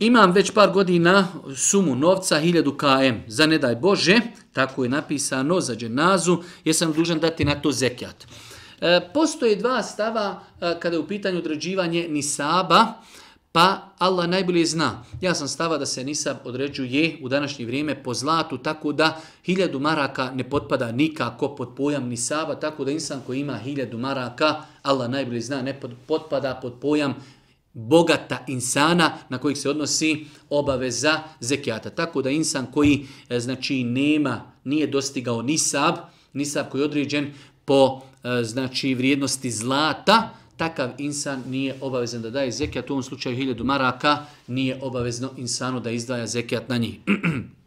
imam već par godina sumu novca 1000 km, za ne daj Bože, tako je napisano za dženazu, jesam dužan dati na to zekjat. E, postoje dva stava e, kada je u pitanju određivanje nisaba, pa Allah najbolje zna. Ja sam stava da se nisab određuje u današnje vrijeme po zlatu, tako da 1000 maraka ne potpada nikako pod pojam nisaba, tako da insan koji ima 1000 maraka, Allah najbolje zna, ne potpada pod pojam bogata insana na kojih se odnosi obaveza zekijata. Tako da insan koji e, znači nema, nije dostigao ni sab, ni sab koji je određen po e, znači vrijednosti zlata, takav insan nije obavezan da daje zekijat, u ovom slučaju hiljadu maraka nije obavezno insanu da izdaja zekijat na njih.